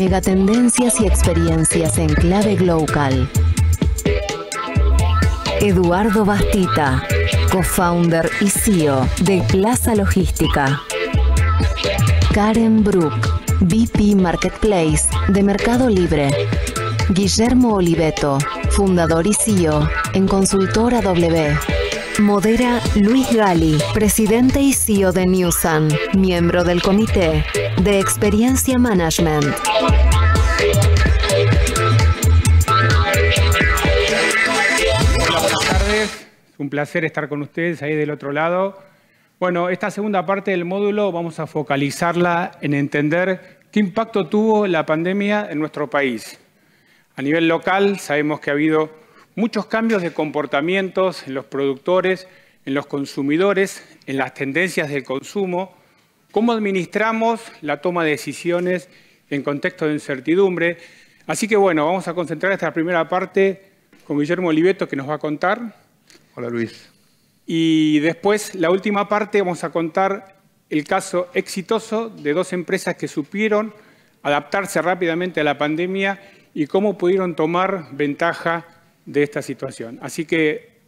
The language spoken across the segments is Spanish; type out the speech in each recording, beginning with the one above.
Megatendencias y experiencias en clave global. Eduardo Bastita, co-founder y CEO de Plaza Logística. Karen Brook, VP Marketplace de Mercado Libre. Guillermo Oliveto, fundador y CEO en Consultora W. Modera Luis Gali, presidente y CEO de Newsan, miembro del comité de Experiencia Management. un placer estar con ustedes ahí del otro lado. Bueno, esta segunda parte del módulo vamos a focalizarla en entender qué impacto tuvo la pandemia en nuestro país. A nivel local sabemos que ha habido muchos cambios de comportamientos en los productores, en los consumidores, en las tendencias del consumo, cómo administramos la toma de decisiones en contexto de incertidumbre. Así que bueno, vamos a concentrar esta primera parte con Guillermo Oliveto que nos va a contar Hola Luis. Y después, la última parte, vamos a contar el caso exitoso de dos empresas que supieron adaptarse rápidamente a la pandemia y cómo pudieron tomar ventaja de esta situación. Así que,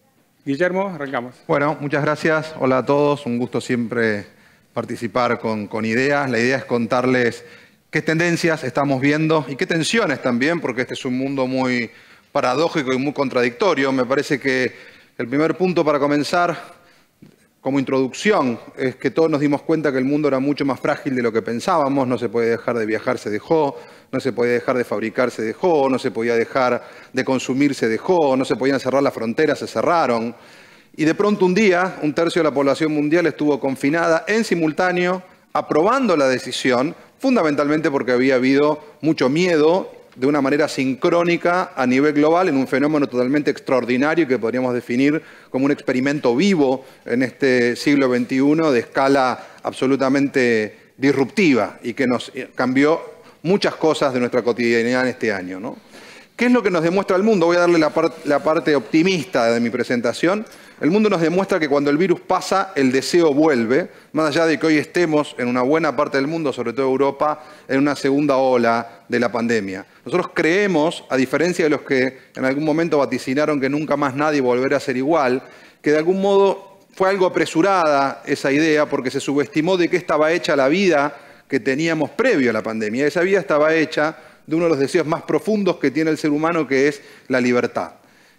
Guillermo, arrancamos. Bueno, muchas gracias. Hola a todos. Un gusto siempre participar con, con ideas. La idea es contarles qué tendencias estamos viendo y qué tensiones también, porque este es un mundo muy paradójico y muy contradictorio. Me parece que el primer punto para comenzar como introducción es que todos nos dimos cuenta que el mundo era mucho más frágil de lo que pensábamos, no se podía dejar de viajar, se dejó, no se podía dejar de fabricar, se dejó, no se podía dejar de consumir, se dejó, no se podían cerrar las fronteras, se cerraron. Y de pronto un día un tercio de la población mundial estuvo confinada en simultáneo, aprobando la decisión, fundamentalmente porque había habido mucho miedo de una manera sincrónica a nivel global en un fenómeno totalmente extraordinario que podríamos definir como un experimento vivo en este siglo XXI de escala absolutamente disruptiva y que nos eh, cambió muchas cosas de nuestra cotidianidad en este año. ¿Qué es lo que nos demuestra el mundo? Voy a darle la parte optimista de mi presentación el mundo nos demuestra que cuando el virus pasa, el deseo vuelve, más allá de que hoy estemos en una buena parte del mundo, sobre todo Europa, en una segunda ola de la pandemia. Nosotros creemos, a diferencia de los que en algún momento vaticinaron que nunca más nadie volverá a ser igual, que de algún modo fue algo apresurada esa idea porque se subestimó de qué estaba hecha la vida que teníamos previo a la pandemia. Esa vida estaba hecha de uno de los deseos más profundos que tiene el ser humano, que es la libertad.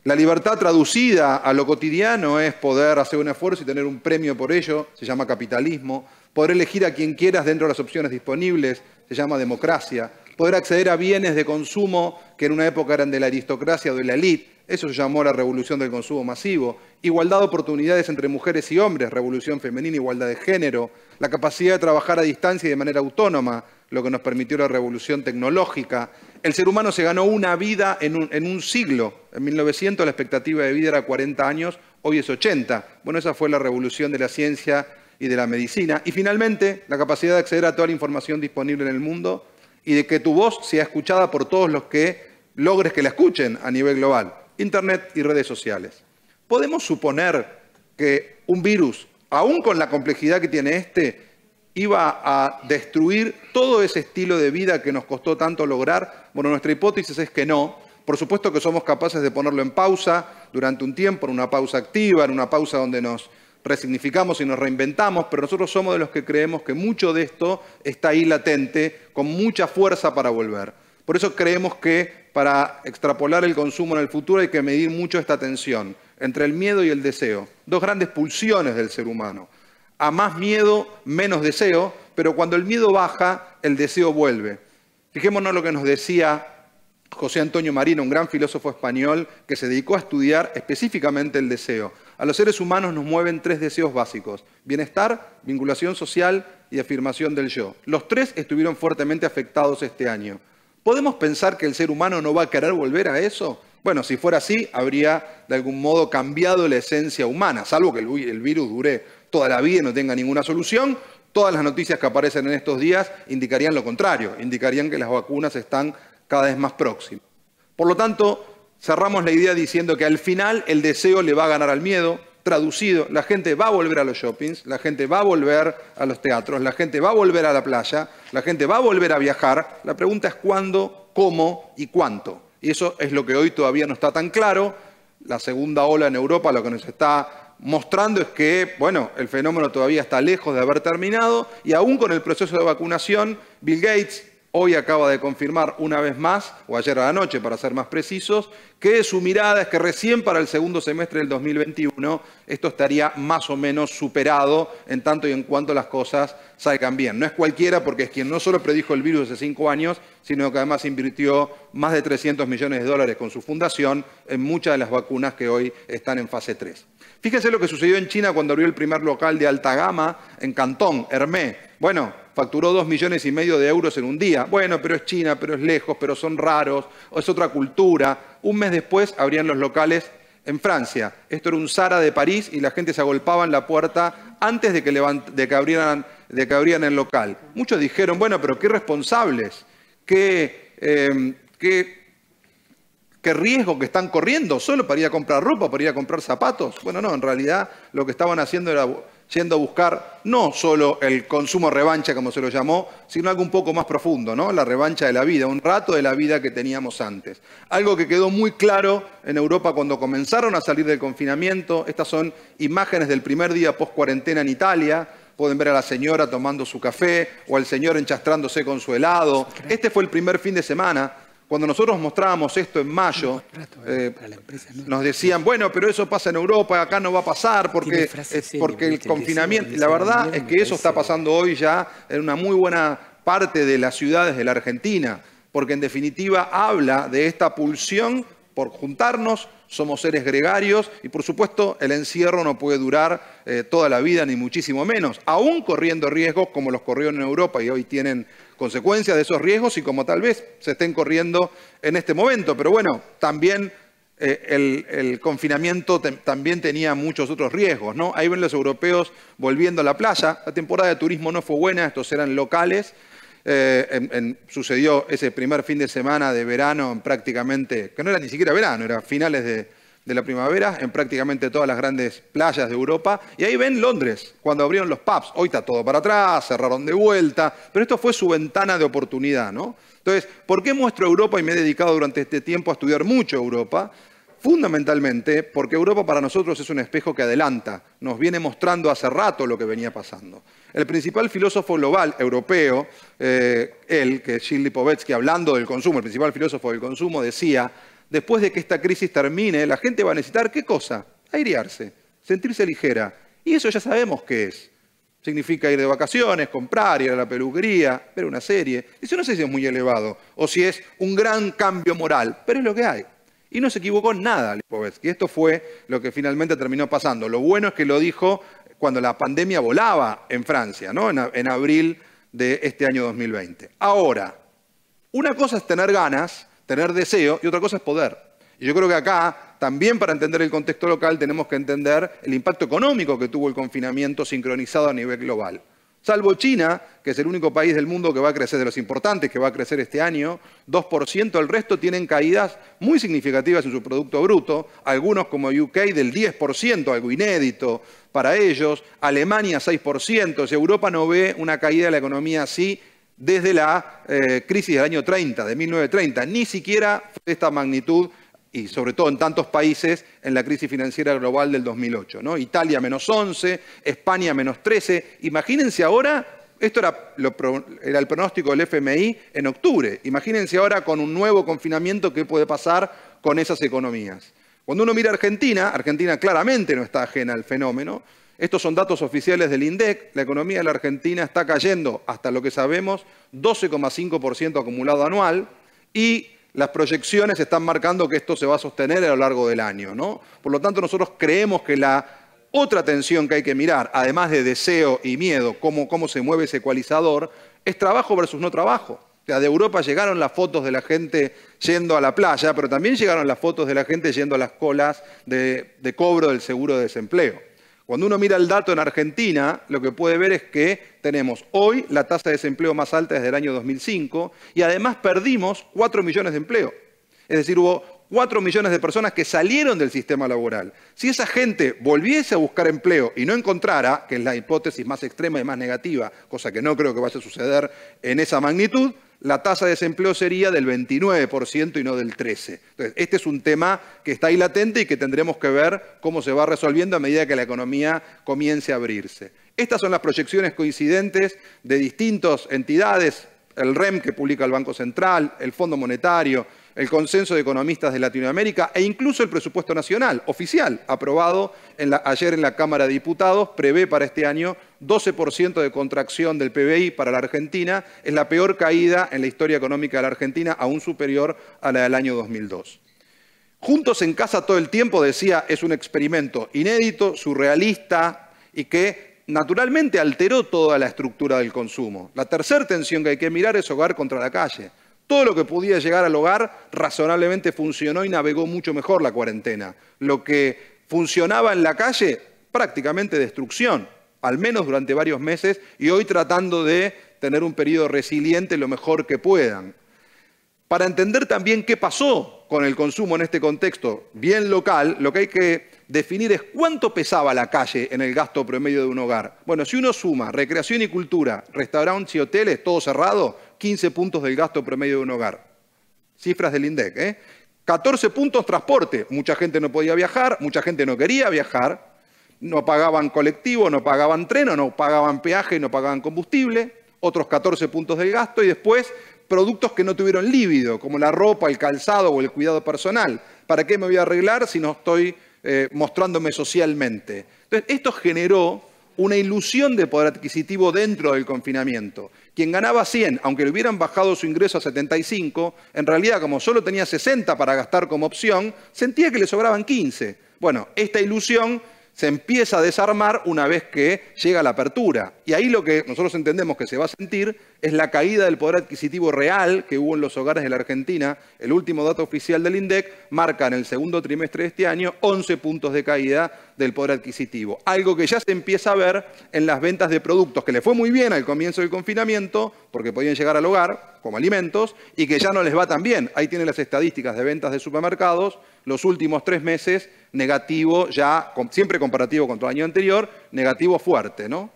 La libertad traducida a lo cotidiano es poder hacer un esfuerzo y tener un premio por ello, se llama capitalismo. Poder elegir a quien quieras dentro de las opciones disponibles, se llama democracia. Poder acceder a bienes de consumo que en una época eran de la aristocracia o de la elite. Eso se llamó la revolución del consumo masivo, igualdad de oportunidades entre mujeres y hombres, revolución femenina, igualdad de género, la capacidad de trabajar a distancia y de manera autónoma, lo que nos permitió la revolución tecnológica. El ser humano se ganó una vida en un, en un siglo. En 1900 la expectativa de vida era 40 años, hoy es 80. Bueno, esa fue la revolución de la ciencia y de la medicina. Y finalmente, la capacidad de acceder a toda la información disponible en el mundo y de que tu voz sea escuchada por todos los que logres que la escuchen a nivel global. Internet y redes sociales. Podemos suponer que un virus, aún con la complejidad que tiene este, iba a destruir todo ese estilo de vida que nos costó tanto lograr? Bueno, nuestra hipótesis es que no. Por supuesto que somos capaces de ponerlo en pausa durante un tiempo, en una pausa activa, en una pausa donde nos resignificamos y nos reinventamos, pero nosotros somos de los que creemos que mucho de esto está ahí latente, con mucha fuerza para volver. Por eso creemos que para extrapolar el consumo en el futuro hay que medir mucho esta tensión entre el miedo y el deseo. Dos grandes pulsiones del ser humano. A más miedo, menos deseo, pero cuando el miedo baja, el deseo vuelve. Fijémonos lo que nos decía José Antonio Marino, un gran filósofo español que se dedicó a estudiar específicamente el deseo. A los seres humanos nos mueven tres deseos básicos, bienestar, vinculación social y afirmación del yo. Los tres estuvieron fuertemente afectados este año. ¿Podemos pensar que el ser humano no va a querer volver a eso? Bueno, si fuera así, habría de algún modo cambiado la esencia humana, salvo que el virus dure toda la vida y no tenga ninguna solución. Todas las noticias que aparecen en estos días indicarían lo contrario, indicarían que las vacunas están cada vez más próximas. Por lo tanto, cerramos la idea diciendo que al final el deseo le va a ganar al miedo, traducido, la gente va a volver a los shoppings, la gente va a volver a los teatros, la gente va a volver a la playa, la gente va a volver a viajar. La pregunta es cuándo, cómo y cuánto. Y eso es lo que hoy todavía no está tan claro. La segunda ola en Europa lo que nos está mostrando es que, bueno, el fenómeno todavía está lejos de haber terminado y aún con el proceso de vacunación, Bill Gates, hoy acaba de confirmar una vez más, o ayer a la noche para ser más precisos, que su mirada es que recién para el segundo semestre del 2021 esto estaría más o menos superado en tanto y en cuanto las cosas salgan bien. No es cualquiera porque es quien no solo predijo el virus hace cinco años, sino que además invirtió más de 300 millones de dólares con su fundación en muchas de las vacunas que hoy están en fase 3. Fíjense lo que sucedió en China cuando abrió el primer local de alta gama en Cantón, Hermé. Bueno, facturó 2 millones y medio de euros en un día. Bueno, pero es China, pero es lejos, pero son raros, o es otra cultura. Un mes después abrían los locales en Francia. Esto era un Zara de París y la gente se agolpaba en la puerta antes de que, levant... de abrieran, de abrieran el local. Muchos dijeron, bueno, pero qué responsables, qué, em, qué, qué riesgo que están corriendo solo para ir a comprar ropa, para ir a comprar zapatos. Bueno, no, en realidad lo que estaban haciendo era yendo a buscar no solo el consumo revancha, como se lo llamó, sino algo un poco más profundo, ¿no? la revancha de la vida, un rato de la vida que teníamos antes. Algo que quedó muy claro en Europa cuando comenzaron a salir del confinamiento. Estas son imágenes del primer día post-cuarentena en Italia. Pueden ver a la señora tomando su café o al señor enchastrándose con su helado. Este fue el primer fin de semana cuando nosotros mostrábamos esto en mayo, eh, nos decían, bueno, pero eso pasa en Europa, acá no va a pasar porque, porque el confinamiento, la verdad es que eso está pasando hoy ya en una muy buena parte de las ciudades de la Argentina, porque en definitiva habla de esta pulsión por juntarnos, somos seres gregarios y por supuesto el encierro no puede durar eh, toda la vida ni muchísimo menos, aún corriendo riesgos como los corrieron en Europa y hoy tienen consecuencias de esos riesgos y como tal vez se estén corriendo en este momento. Pero bueno, también eh, el, confinamiento también tenía muchos otros riesgos. ¿no? Ahí ven los europeos volviendo a la playa, la temporada de turismo no fue buena, estos eran locales eh, sucedió ese primer fin de semana de verano en prácticamente, que no era ni siquiera verano, era finales de, la primavera, en prácticamente todas las grandes playas de Europa. Y ahí ven Londres, cuando abrieron los pubs. Hoy está todo para atrás, cerraron de vuelta, pero esto fue su ventana de oportunidad, ¿no? Entonces, ¿por qué muestro Europa y me he dedicado durante este tiempo a estudiar mucho Europa? fundamentalmente porque Europa para nosotros es un espejo que adelanta, nos viene mostrando hace rato lo que venía pasando. El principal filósofo global europeo, eh, él, que es Gilles Lipovetsky, hablando del consumo, el principal filósofo del consumo, decía, después de que esta crisis termine, la gente va a necesitar qué cosa? Airearse, sentirse ligera. Y eso ya sabemos qué es. Significa ir de vacaciones, comprar, ir a la peluquería, ver una serie. Eso no sé si es muy elevado o si es un gran cambio moral, pero es lo que hay. Y no se equivocó en nada y Esto fue lo que finalmente terminó pasando. Lo bueno es que lo dijo cuando la pandemia volaba en Francia, ¿no? en, en abril de este año 2020. Ahora, una cosa es tener ganas, tener deseo, y otra cosa es poder. Y yo creo que acá, también para entender el contexto local, tenemos que entender el impacto económico que tuvo el confinamiento sincronizado a nivel global. Salvo China, que es el único país del mundo que va a crecer, de los importantes que va a crecer este año, 2%, el resto tienen caídas muy significativas en su Producto Bruto, algunos como UK del 10%, algo inédito para ellos, Alemania 6%, Si Europa no ve una caída de la economía así desde la eh, crisis del año 30, de 1930, ni siquiera de esta magnitud y sobre todo en tantos países en la crisis financiera global del 2008. ¿no? Italia menos 11, España menos 13. Imagínense ahora, esto era, era, el pronóstico del FMI en octubre. Imagínense ahora con un nuevo confinamiento qué puede pasar con esas economías. Cuando uno mira Argentina, Argentina claramente no está ajena al fenómeno. Estos son datos oficiales del INDEC. La economía de la Argentina está cayendo, hasta lo que sabemos, 12,5% acumulado anual y las proyecciones están marcando que esto se va a sostener a lo largo del año. ¿no? Por lo tanto, nosotros creemos que la otra tensión que hay que mirar, además de deseo y miedo, cómo, se mueve ese ecualizador, es trabajo versus no trabajo. O sea, de Europa llegaron las fotos de la gente yendo a la playa, pero también llegaron las fotos de la gente yendo a las colas de cobro del seguro de desempleo. Cuando uno mira el dato en Argentina, lo que puede ver es que tenemos hoy la tasa de desempleo más alta desde el año 2005 y además perdimos 4 millones de empleo. Es decir, hubo 4 millones de personas que salieron del sistema laboral. Si esa gente volviese a buscar empleo y no encontrara, que es la hipótesis más extrema y más negativa, cosa que no creo que vaya a suceder en esa magnitud, la tasa de desempleo sería del 29% y no del 13%. Entonces, este es un tema que está ahí latente y que tendremos que ver cómo se va resolviendo a medida que la economía comience a abrirse. Estas son las proyecciones coincidentes de distintas entidades, el REM que publica el Banco Central, el Fondo Monetario, el Consenso de Economistas de Latinoamérica e incluso el presupuesto nacional oficial, aprobado ayer en la Cámara de Diputados, prevé para este año 12% de contracción del PBI para la Argentina. Es la peor caída en la historia económica de la Argentina, aún superior a la del año 2002. Juntos en casa todo el tiempo, decía, es un experimento inédito, surrealista y que naturalmente alteró toda la estructura del consumo. La tercera tensión que hay que mirar es hogar contra la calle. Todo lo que podía llegar al hogar razonablemente funcionó y navegó mucho mejor la cuarentena. Lo que funcionaba en la calle, prácticamente destrucción, al menos durante varios meses, y hoy tratando de tener un periodo resiliente lo mejor que puedan. Para entender también qué pasó con el consumo en este contexto bien local, lo que hay que definir es cuánto pesaba la calle en el gasto promedio de un hogar. Bueno, si uno suma recreación y cultura, restaurantes y hoteles, todo cerrado, 15 puntos del gasto promedio de un hogar. Cifras del INDEC. 14 ¿eh? puntos transporte. Mucha gente no podía viajar, mucha gente no quería viajar. No pagaban colectivo, no pagaban tren, no pagaban peaje, no pagaban combustible. Otros 14 puntos del gasto y después productos que no tuvieron líbido, como la ropa, el calzado o el cuidado personal. ¿Para qué me voy a arreglar si no estoy eh, mostrándome socialmente? Entonces, esto generó una ilusión de poder adquisitivo dentro del confinamiento. Quien ganaba 100, aunque le hubieran bajado su ingreso a 75, en realidad como solo tenía 60 para gastar como opción, sentía que le sobraban 15. Bueno, esta ilusión se empieza a desarmar una vez que llega la apertura. Y ahí lo que nosotros entendemos que se va a sentir es la caída del poder adquisitivo real que hubo en los hogares de la Argentina. El último dato oficial del INDEC marca en el segundo trimestre de este año 11 puntos de caída del poder adquisitivo. Algo que ya se empieza a ver en las ventas de productos que le fue muy bien al comienzo del confinamiento porque podían llegar al hogar como alimentos y que ya no les va tan bien. Ahí tienen las estadísticas de ventas de supermercados los últimos tres meses negativo ya, siempre comparativo contra el año anterior, negativo fuerte, ¿no?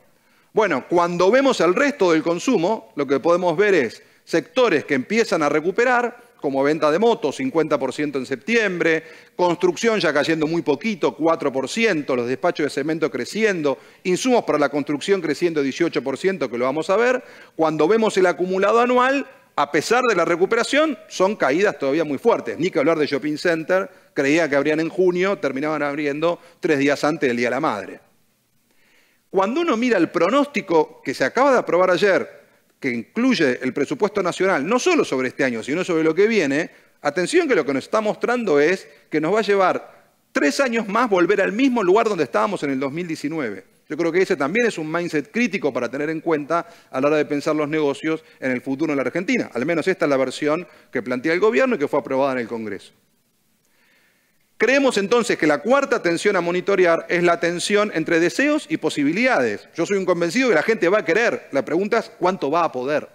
Bueno, cuando vemos el resto del consumo, lo que podemos ver es sectores que empiezan a recuperar, como venta de motos, 50% en septiembre, construcción ya cayendo muy poquito, 4%, los despachos de cemento creciendo, insumos para la construcción creciendo 18%, que lo vamos a ver. Cuando vemos el acumulado anual, a pesar de la recuperación, son caídas todavía muy fuertes. Ni que hablar de Shopping Center, creía que abrían en junio, terminaban abriendo tres días antes del Día de la Madre. Cuando uno mira el pronóstico que se acaba de aprobar ayer, que incluye el presupuesto nacional, no solo sobre este año, sino sobre lo que viene, atención que lo que nos está mostrando es que nos va a llevar tres años más volver al mismo lugar donde estábamos en el 2019. Yo creo que ese también es un mindset crítico para tener en cuenta a la hora de pensar los negocios en el futuro en la Argentina. Al menos esta es la versión que plantea el gobierno y que fue aprobada en el Congreso. Creemos entonces que la cuarta tensión a monitorear es la tensión entre deseos y posibilidades. Yo soy un convencido que la gente va a querer. La pregunta es cuánto va a poder.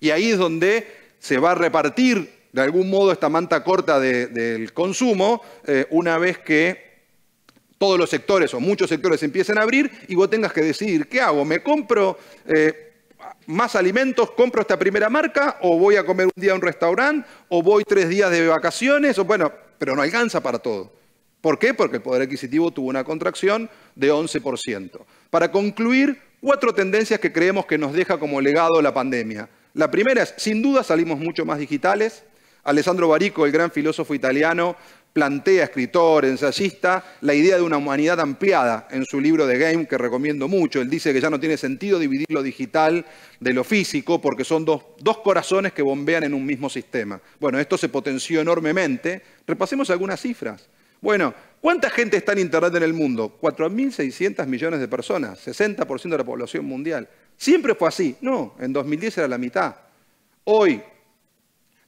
Y ahí es donde se va a repartir de algún modo esta manta corta del consumo eh, una vez que todos los sectores o muchos sectores empiecen a abrir y vos tengas que decidir, ¿qué hago? ¿Me compro eh, más alimentos, compro esta primera marca o voy a comer un día a un restaurante o voy tres días de vacaciones? O, bueno, pero no alcanza para todo. ¿Por qué? Porque el poder adquisitivo tuvo una contracción de 11%. Para concluir, cuatro tendencias que creemos que nos deja como legado la pandemia. La primera es, sin duda, salimos mucho más digitales. Alessandro Barico, el gran filósofo italiano, plantea escritor, ensayista, la idea de una humanidad ampliada en su libro de Game, que recomiendo mucho. Él dice que ya no tiene sentido dividir lo digital de lo físico porque son dos, dos corazones que bombean en un mismo sistema. Bueno, esto se potenció enormemente. Repasemos algunas cifras. Bueno, ¿cuánta gente está en Internet en el mundo? 4.600 millones de personas, 60% de la población mundial. ¿Siempre fue así? No, en 2010 era la mitad. Hoy,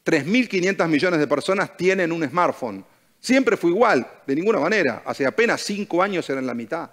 3.500 millones de personas tienen un smartphone. Siempre fue igual, de ninguna manera. Hace apenas cinco años era en la mitad.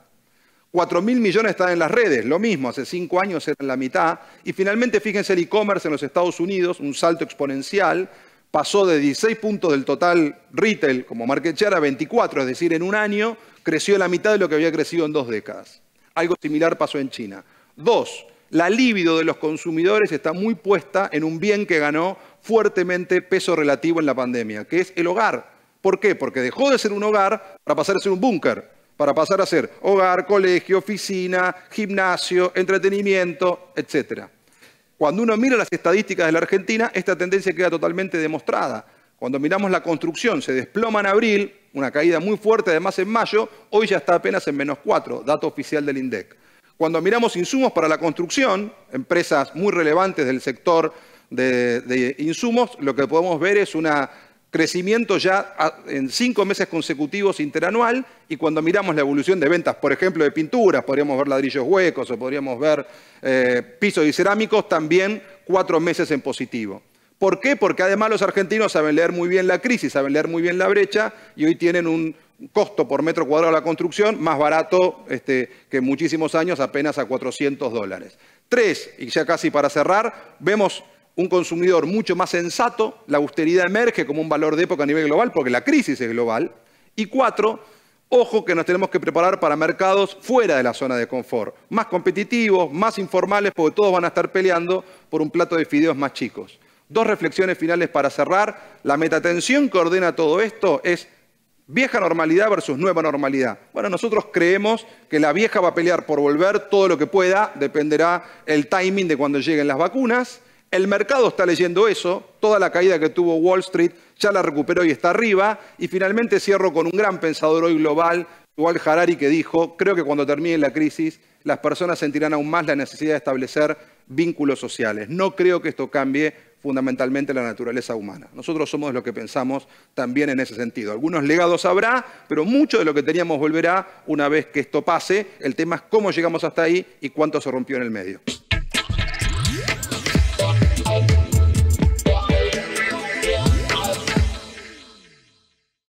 Cuatro mil millones están en las redes, lo mismo, hace cinco años era en la mitad. Y finalmente, fíjense, el e-commerce en los Estados Unidos, un salto exponencial, pasó de 16 puntos del total retail como market share a 24, es decir, en un año creció la mitad de lo que había crecido en dos décadas. Algo similar pasó en China. Dos, la libido de los consumidores está muy puesta en un bien que ganó fuertemente peso relativo en la pandemia, que es el hogar. ¿Por qué? Porque dejó de ser un hogar para pasar a ser un búnker, para pasar a ser hogar, colegio, oficina, gimnasio, entretenimiento, etc. Cuando uno mira las estadísticas de la Argentina, esta tendencia queda totalmente demostrada. Cuando miramos la construcción, se desploma en abril, una caída muy fuerte además en mayo, hoy ya está apenas en menos 4, dato oficial del INDEC. Cuando miramos insumos para la construcción, empresas muy relevantes del sector de, de insumos, lo que podemos ver es una crecimiento ya en cinco meses consecutivos interanual y cuando miramos la evolución de ventas, por ejemplo, de pinturas, podríamos ver ladrillos huecos o podríamos ver eh, pisos y cerámicos, también cuatro meses en positivo. ¿Por qué? Porque además los argentinos saben leer muy bien la crisis, saben leer muy bien la brecha y hoy tienen un costo por metro cuadrado de la construcción más barato este, que muchísimos años, apenas a 400 dólares. Tres, y ya casi para cerrar, vemos un consumidor mucho más sensato, la austeridad emerge como un valor de época a nivel global porque la crisis es global. Y cuatro, ojo que nos tenemos que preparar para mercados fuera de la zona de confort, más competitivos, más informales, porque todos van a estar peleando por un plato de fideos más chicos. Dos reflexiones finales para cerrar. La metatensión que ordena todo esto es vieja normalidad versus nueva normalidad. Bueno, nosotros creemos que la vieja va a pelear por volver todo lo que pueda, dependerá el timing de cuando lleguen las vacunas el mercado está leyendo eso, toda la caída que tuvo Wall Street ya la recuperó y está arriba, y finalmente cierro con un gran pensador hoy global, Yuval Harari, que dijo, creo que cuando termine la crisis las personas sentirán aún más la necesidad de establecer vínculos sociales. No creo que esto cambie fundamentalmente la naturaleza humana. Nosotros somos los que pensamos también en ese sentido. Algunos legados habrá, pero mucho de lo que teníamos volverá una vez que esto pase. El tema es cómo llegamos hasta ahí y cuánto se rompió en el medio.